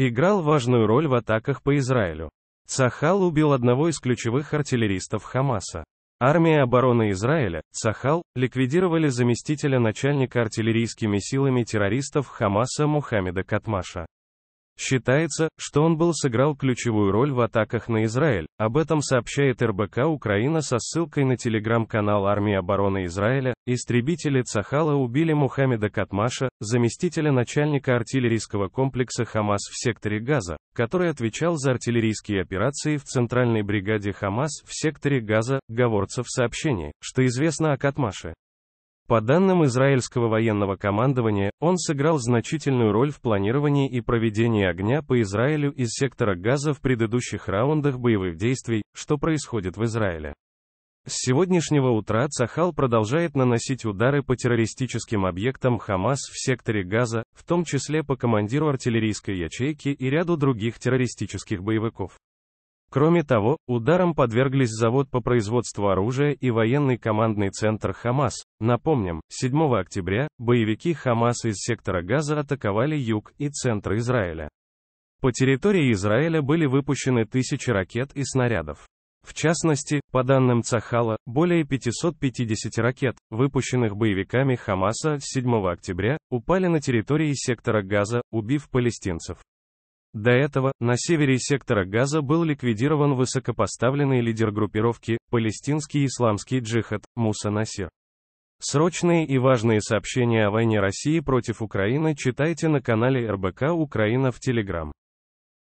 играл важную роль в атаках по Израилю. Цахал убил одного из ключевых артиллеристов Хамаса. Армия обороны Израиля, Цахал, ликвидировали заместителя начальника артиллерийскими силами террористов Хамаса Мухаммеда Катмаша. Считается, что он был сыграл ключевую роль в атаках на Израиль. Об этом сообщает РБК Украина со ссылкой на телеграм-канал армии обороны Израиля. Истребители Цахала убили Мухаммеда Катмаша, заместителя начальника артиллерийского комплекса Хамас в секторе Газа, который отвечал за артиллерийские операции в центральной бригаде Хамас в секторе Газа. Говорится в сообщении, что известно о Катмаше. По данным израильского военного командования, он сыграл значительную роль в планировании и проведении огня по Израилю из сектора Газа в предыдущих раундах боевых действий, что происходит в Израиле. С сегодняшнего утра Цахал продолжает наносить удары по террористическим объектам Хамас в секторе Газа, в том числе по командиру артиллерийской ячейки и ряду других террористических боевиков. Кроме того, ударом подверглись завод по производству оружия и военный командный центр Хамас. Напомним, 7 октября боевики Хамас из сектора Газа атаковали юг и центр Израиля. По территории Израиля были выпущены тысячи ракет и снарядов. В частности, по данным Цахала, более 550 ракет, выпущенных боевиками Хамаса 7 октября, упали на территории сектора Газа, убив палестинцев. До этого, на севере сектора Газа был ликвидирован высокопоставленный лидер группировки, палестинский исламский джихад, Муса Насир. Срочные и важные сообщения о войне России против Украины читайте на канале РБК Украина в Телеграм.